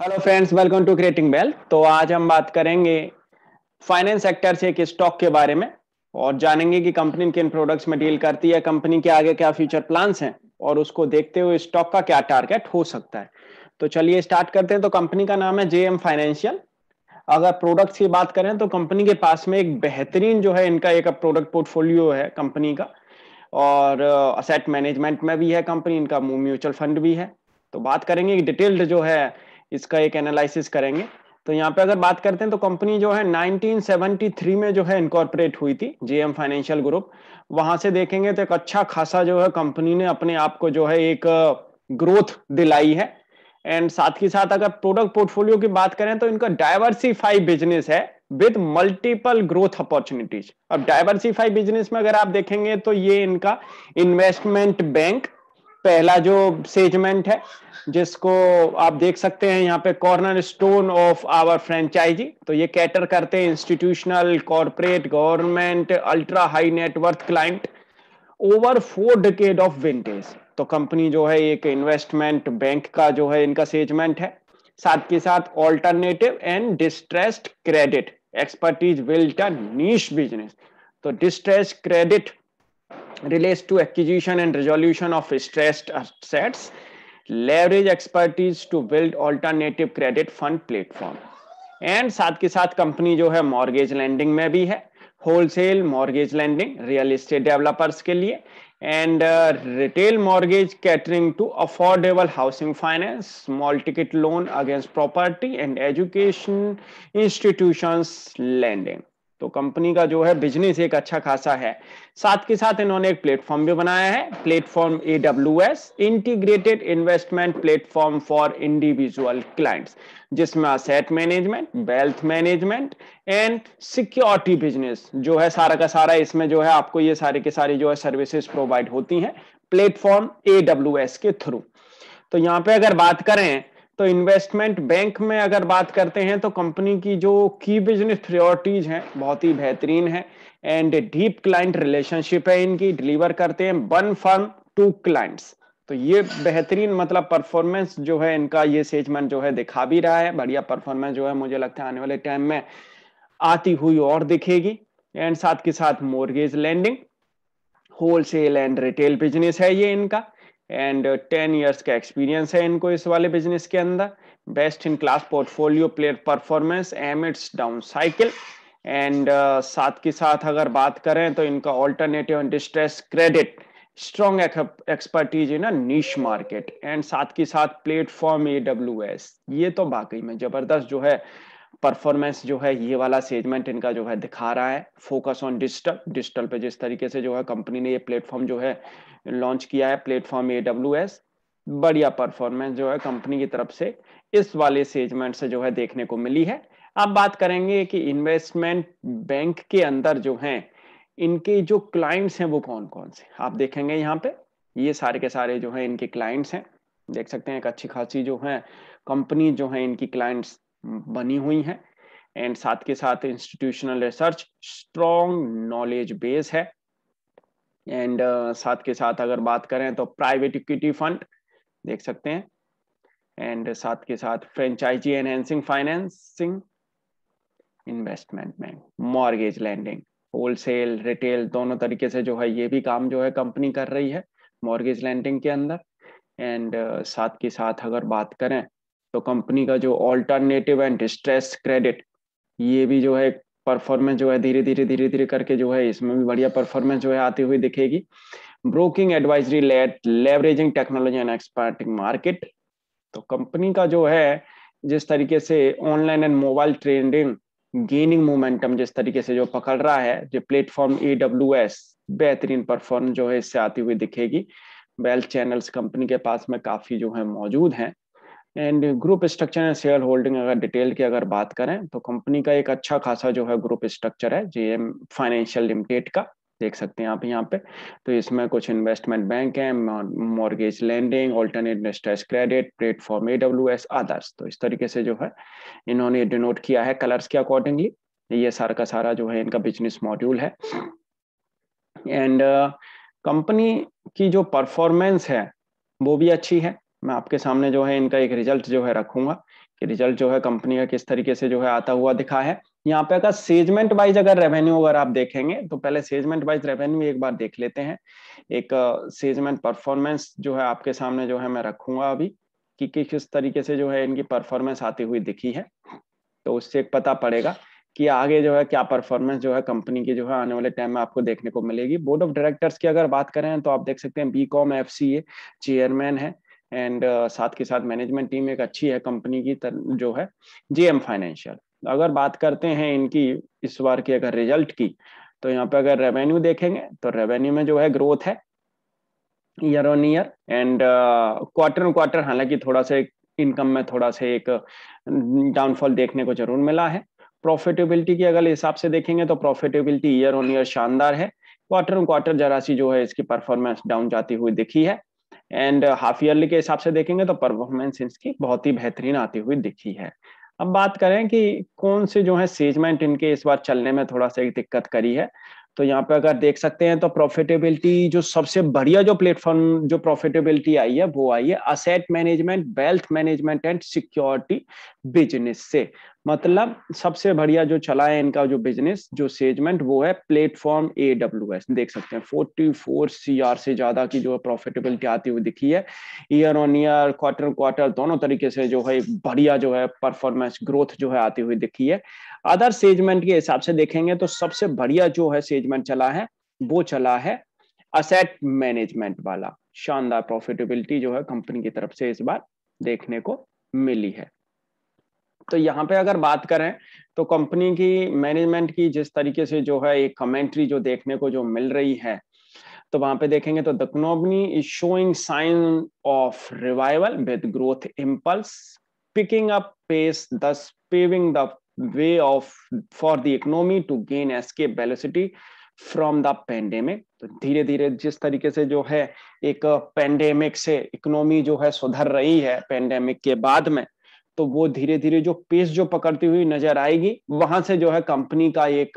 hello friends welcome to creating bell तो आज हम बात करेंगे फाइनेंस सेक्टर से एक स्टॉक के बारे में और जानेंगे कि कंपनी किन प्रोडक्ट्स में डील करती है कंपनी के आगे क्या फ्यूचर प्लान्स हैं और उसको देखते हुए स्टॉक का क्या टारगेट हो सकता है तो चलिए स्टार्ट करते हैं तो कंपनी का नाम है जे एम फाइनेंशियल अगर प्रोडक्ट्स की बात करें तो कंपनी के पास में एक बेहतरीन जो है इनका एक प्रोडक्ट पोर्टफोलियो है कंपनी का और असेट मैनेजमेंट में भी है कंपनी इनका म्यूचुअल फंड भी है तो बात करेंगे डिटेल्ड जो है इसका एक एनालिसिस करेंगे तो यहाँ पे अगर बात करते हैं तो कंपनी जो है 1973 में जो है इनकॉर्पोरेट हुई थी जेएम फाइनेंशियल ग्रुप वहां से देखेंगे तो एक अच्छा खासा जो है कंपनी ने अपने आप को जो है एक ग्रोथ दिलाई है एंड साथ ही साथ अगर प्रोडक्ट पोर्टफोलियो की बात करें तो इनका डायवर्सिफाई बिजनेस है विद मल्टीपल ग्रोथ अपॉर्चुनिटीज अब डायवर्सिफाई बिजनेस में अगर आप देखेंगे तो ये इनका इन्वेस्टमेंट बैंक पहला जो सेजमेंट है जिसको आप देख सकते हैं यहाँ पे corner stone of our franchisee तो ये कैटर करते हैं institutional corporate government ultra high net worth client over four decade of vintage तो कंपनी जो है एक इन्वेस्टमेंट बैंक का जो है इनका सेजमेंट है साथ के साथ alternative and distressed credit expertise built a niche business तो distress credit relates to acquisition and resolution of stressed assets leverage expertise to build alternative credit fund platform and साथ के साथ कंपनी जो है मॉर्गेज लैंडिंग में भी है wholesale mortgage lending real estate developers के लिए and retail mortgage catering to affordable housing finance small ticket loan against property and education institutions lending तो कंपनी का जो है बिजनेस एक अच्छा खासा है साथ के साथ इन्होंने एक प्लेटफॉर्म भी बनाया है platform A W S integrated investment platform for individual clients जिसमें asset management wealth management and security business जो है सारा का सारा इसमें जो है आपको ये सारे के सारे जो है सर्विसेस प्रोवाइड होती है प्लेटफॉर्म ए डब्ल्यू एस के थ्रू तो यहाँ पे अगर बात करें तो इन्वेस्टमेंट बैंक में अगर बात करते हैं तो कंपनी की जो की बिजनेस प्रियोरिटीज हैं बहुत ही बेहतरीन है एंड डीप क्लाइंट रिलेशनशिप है इनकी डिलीवर करते हैं वन फर्म टू क्लाइंट्स तो ये बेहतरीन मतलब परफॉर्मेंस जो है इनका ये सेजमेंट जो है दिखा भी रहा है बढ़िया परफॉर्मेंस जो है मुझे लगता है आने वाले टाइम में आती हुई और दिखेगी एंड साथ के साथ mortgage lending wholesale and retail business है ये इनका एंड टेन ईयर्स का एक्सपीरियंस है इनको इस वाले बिजनेस के अंदर best in class portfolio player performance M its down cycle and साथ के साथ अगर बात करें तो इनका alternative and distress credit strong expertise in niche market and साथ के साथ प्लेटफॉर्म ए डब्ल्यू एस ये तो बाकी में जबरदस्त जो है परफॉर्मेंस जो है ये वाला सेजमेंट इनका जो है दिखा रहा है फोकस ऑन डिजिटल डिजिटल पे जिस तरीके से जो है कंपनी ने ये प्लेटफॉर्म जो है लॉन्च किया है प्लेटफॉर्म ए डब्ल्यू एस बढ़िया परफॉर्मेंस जो है कंपनी की तरफ से इस वाले सेजमेंट से जो है देखने को मिली है अब बात करेंगे कि इन्वेस्टमेंट बैंक के अंदर जो है इनके जो क्लाइंट्स हैं वो कौन कौन से आप देखेंगे यहाँ पे ये सारे के सारे जो है इनके क्लाइंट्स हैं देख सकते हैं एक अच्छी खासी जो है कंपनी जो है इनकी क्लाइंट्स हम्म, बनी हुई हैं एंड साथ के साथ institutional research strong knowledge base है एंड uh, साथ के साथ अगर बात करें तो प्राइवेट इक्विटी फंड देख सकते हैं एंड साथ के साथ franchisee enhancing financing investment bank mortgage lending wholesale retail दोनों तरीके से जो है ये भी काम जो है कंपनी कर रही है मॉर्गेज लैंडिंग के अंदर एंड uh, साथ के साथ अगर बात करें तो कंपनी का जो ऑल्टरनेटिव एंड स्ट्रेस क्रेडिट ये भी जो है परफॉर्मेंस जो है धीरे धीरे धीरे धीरे करके जो है इसमें भी बढ़िया परफॉर्मेंस जो है आती हुई दिखेगी broking advisory let leveraging technology and expanding market तो कंपनी का जो है जिस तरीके से online and mobile trading gaining momentum जिस तरीके से जो पकड़ रहा है जो प्लेटफॉर्म ए डब्ल्यू एस बेहतरीन परफॉर्म जो है इससे आती हुई दिखेगी वेल्थ चैनल्स कंपनी के पास में काफी जो है मौजूद हैं and group structure and shareholding अगर डिटेल की अगर बात करें तो कंपनी का एक अच्छा खासा जो है ग्रुप स्ट्रक्चर है एम फाइनेंशियल लिमिटेड का देख सकते हैं आप यहाँ पे तो इसमें कुछ इन्वेस्टमेंट बैंक है mortgage lending alternate investors credit platform A W S others तो इस तरीके से जो है इन्होंने डिनोट किया है कलर्स के अकॉर्डिंगली ये सारा का सारा जो है इनका बिजनेस मॉड्यूल है एंड कंपनी uh, की जो परफॉर्मेंस है वो भी अच्छी है मैं आपके सामने जो है इनका एक रिजल्ट जो है रखूंगा कि रिजल्ट जो है कंपनी का किस तरीके से जो है आता हुआ दिखा है यहाँ पे अगर सेजमेंट वाइज अगर रेवेन्यू अगर आप देखेंगे तो पहले सेजमेंट वाइज रेवेन्यू एक बार देख लेते हैं एक सेजमेंट परफॉर्मेंस जो है आपके सामने जो है मैं रखूंगा अभी कि, किस तरीके से जो है इनकी परफॉर्मेंस आती हुई दिखी है तो उससे एक पता पड़ेगा कि आगे जो है क्या परफॉर्मेंस जो है कंपनी की जो है आने वाले टाइम में आपको देखने को मिलेगी बोर्ड ऑफ डायरेक्टर्स की अगर बात करें तो आप देख सकते हैं B com F C chairman है एंड uh, साथ के साथ मैनेजमेंट टीम एक अच्छी है कंपनी की तर, जो है जेएम फाइनेंशियल अगर बात करते हैं इनकी इस बार की अगर रिजल्ट की तो यहाँ पे अगर रेवेन्यू देखेंगे तो रेवेन्यू में जो है ग्रोथ है year on year and quarter on quarter हालांकि थोड़ा सा इनकम में थोड़ा सा एक डाउनफॉल mm, देखने को जरूर मिला है प्रॉफिटेबिलिटी की अगर हिसाब से देखेंगे तो प्रॉफिटेबिलिटी ईयर ऑन ईयर शानदार है क्वार्टर ऑन क्वार्टर जरा सी जो है इसकी परफॉर्मेंस डाउन जाती हुई दिखी है एंड हाफ ईयरली के हिसाब से देखेंगे तो परफॉर्मेंस इसकी बहुत ही बेहतरीन आती हुई दिखी है अब बात करें कि कौन से जो है सेजमेंट इनके इस बार चलने में थोड़ा सा दिक्कत करी है तो यहाँ पे अगर देख सकते हैं तो प्रॉफिटेबिलिटी जो सबसे बढ़िया जो प्लेटफॉर्म जो प्रॉफिटेबिलिटी आई है वो आई है asset management wealth management and security business से मतलब सबसे बढ़िया जो चला है इनका जो बिजनेस जो सेजमेंट वो है प्लेटफॉर्म ए डब्ल्यू एस देख सकते हैं फोर्टी फोर सी आर से ज्यादा की जो प्रॉफिटेबिलिटी आती हुई दिखी है year on year quarter quarter दोनों तरीके से जो है बढ़िया जो है परफॉर्मेंस ग्रोथ जो है आती हुई दिखी है अदर सेजमेंट के हिसाब से देखेंगे तो सबसे बढ़िया जो है सेजमेंट चला है वो चला है असेट मैनेजमेंट वाला शानदार प्रॉफिटेबिलिटी जो है कंपनी की तरफ से इस बार देखने को मिली है तो यहाँ पे अगर बात करें तो कंपनी की मैनेजमेंट की जिस तरीके से जो है एक कमेंट्री जो देखने को जो मिल रही है तो वहां पे देखेंगे तो the is showing sign of revival with growth impulse picking up pace thus paving the way of for the economy to gain escape velocity from the pandemic तो धीरे धीरे जिस तरीके से जो है एक पेंडेमिक से इकोनॉमी जो है सुधर रही है पेंडेमिक के बाद में तो वो धीरे धीरे जो पेस जो पकड़ती हुई नजर आएगी वहां से जो है कंपनी का एक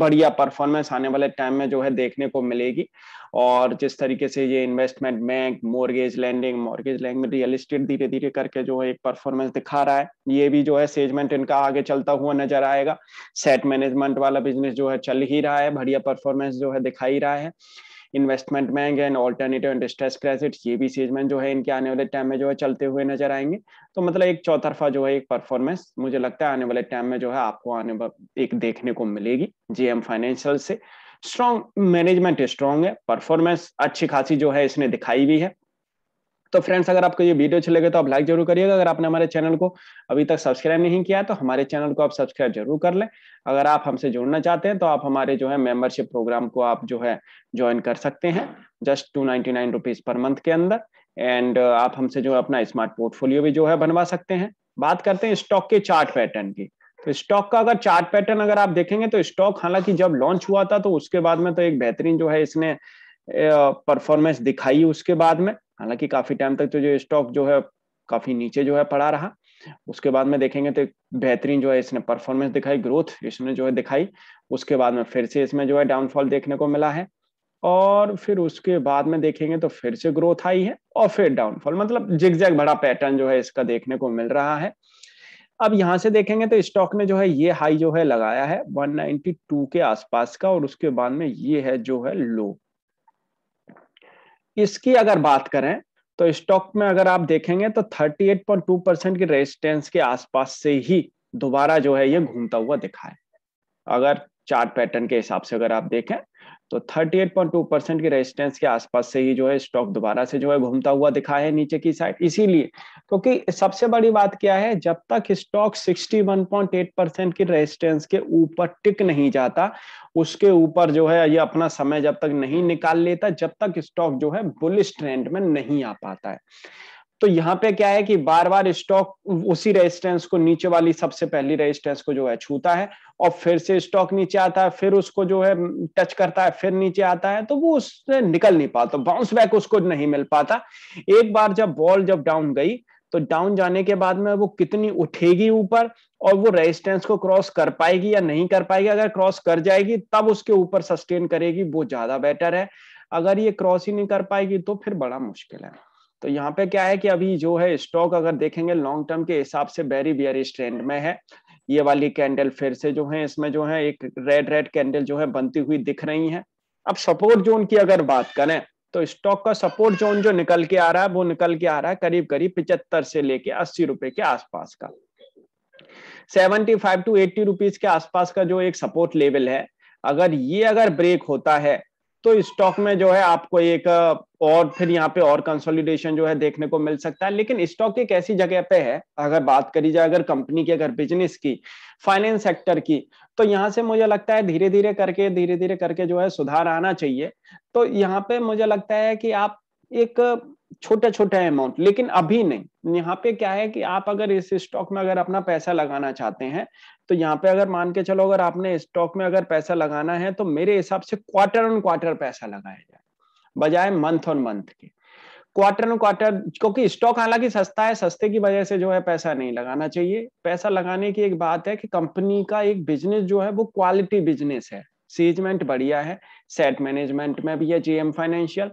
बढ़िया परफॉर्मेंस आने वाले टाइम में जो है देखने को मिलेगी और जिस तरीके से ये investment bank mortgage lending mortgage land में रियल इस्टेट धीरे धीरे करके जो है एक परफॉर्मेंस दिखा रहा है ये भी जो है सेजमेंट इनका आगे चलता हुआ नजर आएगा सेट मैनेजमेंट वाला बिजनेस जो है चल ही रहा है बढ़िया परफॉर्मेंस जो है दिखाई रहा है investment bank and alternative and distress credit ये भी सेजमेंट जो है इनके आने वाले टाइम में जो है चलते हुए नजर आएंगे तो मतलब एक चौतरफा जो है एक परफॉर्मेंस मुझे लगता है आने वाले टाइम में जो है आपको आने एक देखने को मिलेगी एम फाइनेंशियल से स्ट्रॉन्ग मैनेजमेंट स्ट्रॉन्ग है परफॉर्मेंस अच्छी खासी जो है इसने दिखाई भी है तो फ्रेंड्स अगर आपको ये वीडियो अच्छी लगे तो आप लाइक जरूर करिएगा अगर आपने हमारे चैनल को अभी तक सब्सक्राइब नहीं किया तो हमारे चैनल को आप सब्सक्राइब जरूर कर लें अगर आप हमसे जुड़ना चाहते हैं तो आप हमारे जो है मेंबरशिप प्रोग्राम को आप जो है ज्वाइन कर सकते हैं just two ninety nine rupees per month के अंदर एंड आप हमसे जो है अपना स्मार्ट पोर्टफोलियो भी जो है बनवा सकते हैं बात करते हैं स्टॉक के चार्ट पैटर्न की तो स्टॉक का अगर चार्ट पैटर्न अगर आप देखेंगे तो स्टॉक हालांकि जब लॉन्च हुआ था तो उसके बाद में तो एक बेहतरीन जो है इसने परफॉर्मेंस दिखाई उसके बाद में हालांकि काफी टाइम तक तो जो स्टॉक जो है काफी नीचे जो है पड़ा रहा उसके बाद में देखेंगे तो बेहतरीन जो है इसने परफॉर्मेंस दिखाई ग्रोथ इसने जो है दिखाई उसके बाद में फिर से इसमें जो है डाउनफॉल देखने को मिला है और फिर उसके बाद में देखेंगे तो फिर से ग्रोथ आई है और फिर डाउनफॉल मतलब जिगजैग बड़ा पैटर्न जो है इसका देखने को मिल रहा है अब यहाँ से देखेंगे तो स्टॉक ने जो है ये हाई जो है लगाया है 192 के आसपास का और उसके बाद में ये है जो है लो इसकी अगर बात करें तो स्टॉक में अगर आप देखेंगे तो 38.2 परसेंट की रेजिस्टेंस के आसपास से ही दोबारा जो है ये घूमता हुआ दिखा है अगर चार्ट पैटर्न के हिसाब से अगर आप देखें तो 38.2 परसेंट की रेजिस्टेंस के आसपास से ही जो है स्टॉक दोबारा से जो है घूमता हुआ दिखा है नीचे की साइड इसीलिए क्योंकि सबसे बड़ी बात क्या है जब तक स्टॉक 61.8 परसेंट की रेजिस्टेंस के ऊपर टिक नहीं जाता उसके ऊपर जो है ये अपना समय जब तक नहीं निकाल लेता जब तक स्टॉक जो है बुलिस ट्रेंड में नहीं आ पाता है तो यहाँ पे क्या है कि बार बार स्टॉक उसी रेजिस्टेंस को नीचे वाली सबसे पहली रेजिस्टेंस को जो है छूता है और फिर से स्टॉक नीचे आता है फिर उसको जो है टच करता है फिर नीचे आता है तो वो उससे निकल नहीं पाता बाउंस बैक उसको नहीं मिल पाता एक बार जब बॉल जब डाउन गई तो डाउन जाने के बाद में वो कितनी उठेगी ऊपर और वो रेजिस्टेंस को क्रॉस कर पाएगी या नहीं कर पाएगी अगर क्रॉस कर जाएगी तब उसके ऊपर सस्टेन करेगी वो ज्यादा बेटर है अगर ये क्रॉस ही नहीं कर पाएगी तो फिर बड़ा मुश्किल है तो यहाँ पे क्या है कि अभी जो है स्टॉक अगर देखेंगे लॉन्ग टर्म के हिसाब से बेरी बियरी ट्रेंड में है ये वाली कैंडल फिर से जो है इसमें जो है एक रेड रेड कैंडल जो है बनती हुई दिख रही है अब सपोर्ट जोन की अगर बात करें तो स्टॉक का सपोर्ट जोन जो निकल के आ रहा है वो निकल के आ रहा है करीब करीब पिचहत्तर से लेके अस्सी रुपए के आसपास का 75 टू 80 रुपीस के आसपास का जो एक सपोर्ट लेवल है अगर ये अगर ब्रेक होता है तो स्टॉक में जो है आपको एक और फिर यहाँ पे और कंसोलिडेशन जो है देखने को मिल सकता है लेकिन स्टॉक एक ऐसी जगह पे है अगर बात करी जाए अगर कंपनी की अगर बिजनेस की फाइनेंस सेक्टर की तो यहाँ से मुझे लगता है धीरे धीरे करके धीरे धीरे करके जो है सुधार आना चाहिए तो यहाँ पे मुझे लगता है कि आप एक छोटा छोटा अमाउंट लेकिन अभी नहीं यहाँ पे क्या है कि आप अगर इस स्टॉक में अगर अपना पैसा लगाना चाहते हैं तो यहाँ पे अगर मान के चलो अगर आपने स्टॉक में अगर पैसा लगाना है तो मेरे हिसाब से क्वार्टर ऑन क्वार्टर पैसा लगाया जाए बजाय मंथ ऑन मंथ के क्वार्टर ऑन क्वार्टर क्योंकि स्टॉक हालांकि सस्ता है सस्ते की वजह से जो है पैसा नहीं लगाना चाहिए पैसा लगाने की एक बात है कि कंपनी का एक बिजनेस जो है वो क्वालिटी बिजनेस है सीजमेंट बढ़िया है सेट मैनेजमेंट में भी है जीएम फाइनेंशियल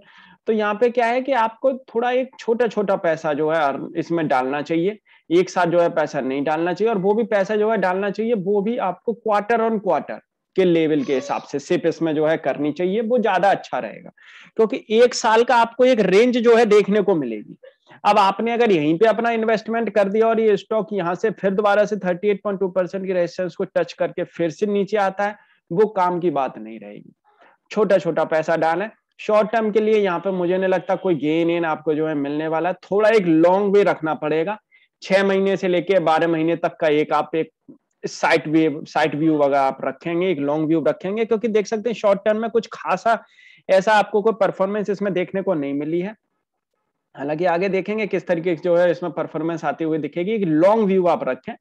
तो यहाँ पे क्या है कि आपको थोड़ा एक छोटा छोटा पैसा जो है इसमें डालना चाहिए एक साथ जो है पैसा नहीं डालना चाहिए और वो भी पैसा जो है डालना चाहिए वो भी आपको क्वार्टर ऑन क्वार्टर के लेवल के हिसाब से सिप इसमें जो है करनी चाहिए वो ज्यादा अच्छा रहेगा क्योंकि एक साल का आपको एक रेंज जो है देखने को मिलेगी अब आपने अगर यहीं पे अपना इन्वेस्टमेंट कर दिया और ये स्टॉक यहाँ से फिर दोबारा से 38.2 परसेंट की रेजिस्टेंस को टच करके फिर से नीचे आता है वो काम की बात नहीं रहेगी छोटा छोटा पैसा डालें शॉर्ट टर्म के लिए यहाँ पे मुझे नहीं लगता कोई गेन एन आपको जो है मिलने वाला है थोड़ा एक लॉन्ग वे रखना पड़ेगा छह महीने से लेके बारह महीने तक का एक आप एक साइट व्यू साइट व्यू वगैरह आप रखेंगे एक लॉन्ग व्यू रखेंगे क्योंकि देख सकते हैं शॉर्ट टर्म में कुछ खासा ऐसा आपको कोई परफॉर्मेंस इसमें देखने को नहीं मिली है हालांकि आगे देखेंगे किस तरीके जो है इसमें परफॉर्मेंस आती हुई दिखेगी एक लॉन्ग व्यू आप रखें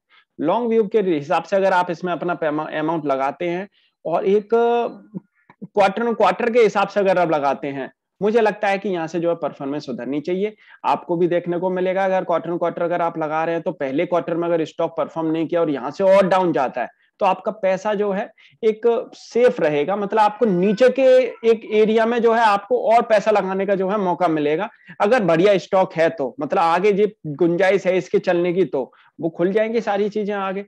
लॉन्ग व्यू के हिसाब से अगर आप इसमें अपना अमाउंट लगाते हैं और एक क्वार्टर क्वार्टर के हिसाब से अगर आप लगाते हैं मुझे लगता है कि यहाँ से जो है परफॉर्मेंस सुधरनी चाहिए आपको भी देखने को मिलेगा अगर क्वार्टर क्वार्टर अगर आप लगा रहे हैं तो पहले क्वार्टर में अगर स्टॉक परफॉर्म नहीं किया और यहाँ से और डाउन जाता है तो आपका पैसा जो है एक सेफ रहेगा मतलब आपको नीचे के एक एरिया में जो है आपको और पैसा लगाने का जो है मौका मिलेगा अगर बढ़िया स्टॉक है तो मतलब आगे जो गुंजाइश है इसके चलने की तो वो खुल जाएंगी सारी चीजें आगे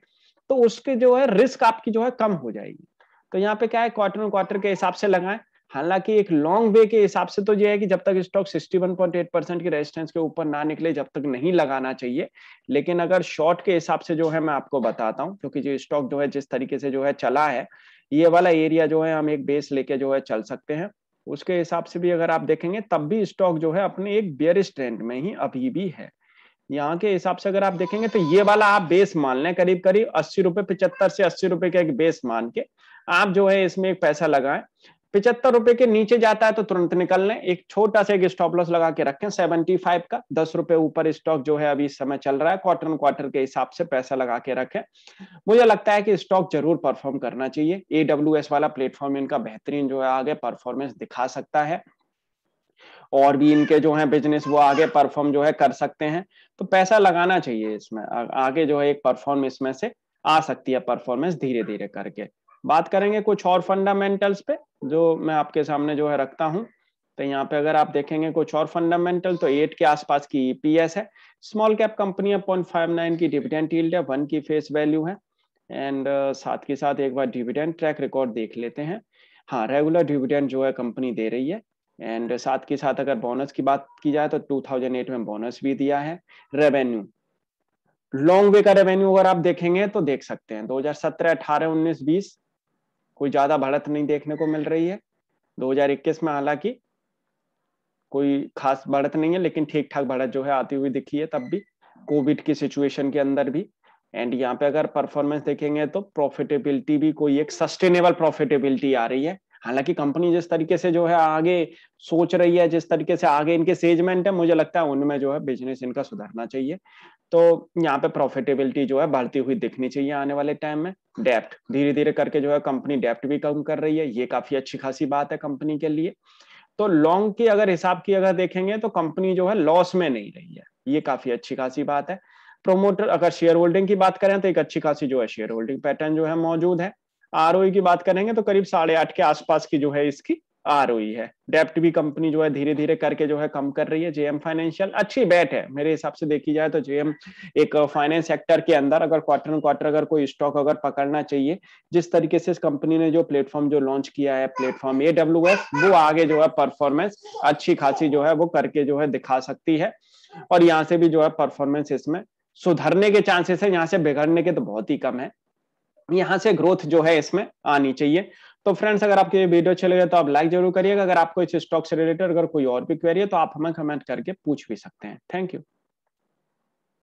तो उसके जो है रिस्क आपकी जो है कम हो जाएगी तो यहाँ पे क्या है क्वार्टर और क्वार्टर के हिसाब से लगाएं हालांकि एक लॉन्ग वे के हिसाब से तो ये है कि जब तक स्टॉक 61.8 परसेंट की रेजिस्टेंस के ऊपर ना निकले जब तक नहीं लगाना चाहिए लेकिन अगर शॉर्ट के हिसाब से जो है मैं आपको बताता हूँ क्योंकि जो स्टॉक जो है जिस तरीके से जो है चला है ये वाला एरिया जो है हम एक बेस लेके जो है चल सकते हैं उसके हिसाब से भी अगर आप देखेंगे तब भी स्टॉक जो है अपने एक बियर स्ट्रेंड में ही अभी भी है यहाँ के हिसाब से अगर आप देखेंगे तो ये वाला आप बेस मान लें करीब करीब अस्सी रुपए पिचहत्तर से अस्सी रुपए का एक बेस मान के आप जो है इसमें एक पैसा लगाएं पिचहत्तर रुपए के नीचे जाता है तो तुरंत निकल लें एक छोटा सा एक स्टॉप लॉस लगा के रखें सेवेंटी फाइव का दस रुपए ऊपर स्टॉक जो है अभी इस समय चल रहा है क्वार्टर क्वार्टर के हिसाब से पैसा लगा के रखें मुझे लगता है कि स्टॉक जरूर परफॉर्म करना चाहिए एडब्ल्यू वाला प्लेटफॉर्म इनका बेहतरीन जो है आगे परफॉर्मेंस दिखा सकता है और भी इनके जो है बिजनेस वो आगे परफॉर्म जो है कर सकते हैं तो पैसा लगाना चाहिए इसमें आगे जो है एक परफॉर्मेंस में से आ सकती है परफॉर्मेंस धीरे धीरे करके बात करेंगे कुछ और फंडामेंटल्स पे जो मैं आपके सामने जो है रखता हूँ तो यहाँ पे अगर आप देखेंगे कुछ और फंडामेंटल तो एट के आसपास की ईपीएस e है small cap company point five nine की डिविडेंट है वन की फेस वैल्यू है एंड uh, साथ के साथ एक बार डिविडेंड ट्रैक रिकॉर्ड देख लेते हैं हाँ रेगुलर डिविडेंड जो है कंपनी दे रही है एंड साथ के साथ अगर बोनस की बात की जाए तो 2008 में बोनस भी दिया है रेवेन्यू लॉन्ग वे का रेवेन्यू अगर आप देखेंगे तो देख सकते हैं 2017 18 19 20 कोई ज्यादा बढ़त नहीं देखने को मिल रही है 2021 में हालांकि कोई खास बढ़त नहीं है लेकिन ठीक ठाक बढ़त जो है आती हुई दिखी है तब भी कोविड की सिचुएशन के अंदर भी एंड यहाँ पे अगर परफॉर्मेंस देखेंगे तो प्रॉफिटेबिलिटी भी कोई एक सस्टेनेबल प्रॉफिटेबिलिटी आ रही है हालांकि कंपनी जिस तरीके से जो है आगे सोच रही है जिस तरीके से आगे इनके सेजमेंट है मुझे लगता है उनमें जो है बिजनेस इनका सुधारना चाहिए तो यहाँ पे प्रॉफिटेबिलिटी जो है बढ़ती हुई दिखनी चाहिए आने वाले टाइम में डेप्ट धीरे धीरे करके जो है कंपनी डेप्ट भी कम कर रही है ये काफी अच्छी खासी बात है कंपनी के लिए तो लॉन्ग की अगर हिसाब की अगर देखेंगे तो कंपनी जो है लॉस में नहीं रही है ये काफी अच्छी खासी बात है प्रोमोटर अगर शेयर होल्डिंग की बात करें तो एक अच्छी खासी जो है शेयर होल्डिंग पैटर्न जो है मौजूद है आर की बात करेंगे तो करीब साढ़े आठ के आसपास की जो है इसकी आर है डेप्ट भी कंपनी जो है धीरे धीरे करके जो है कम कर रही है जेएम फाइनेंशियल अच्छी बैट है मेरे हिसाब से देखी जाए तो जेएम एक फाइनेंस सेक्टर के अंदर अगर क्वार्टर एंड क्वार्टर अगर कोई स्टॉक अगर पकड़ना चाहिए जिस तरीके से इस कंपनी ने जो प्लेटफॉर्म जो लॉन्च किया है प्लेटफॉर्म ए वो आगे जो है परफॉर्मेंस अच्छी खासी जो है वो करके जो है दिखा सकती है और यहाँ से भी जो है परफॉर्मेंस इसमें सुधरने के चांसेस है यहाँ से बिगड़ने के तो बहुत ही कम है यहाँ से ग्रोथ जो है इसमें आनी चाहिए तो फ्रेंड्स अगर आपके वीडियो चले गए तो आप लाइक जरूर करिएगा अगर आपको इस स्टॉक से रिलेटेड अगर कोई और भी क्वेरी है तो आप हमें कमेंट करके पूछ भी सकते हैं थैंक यू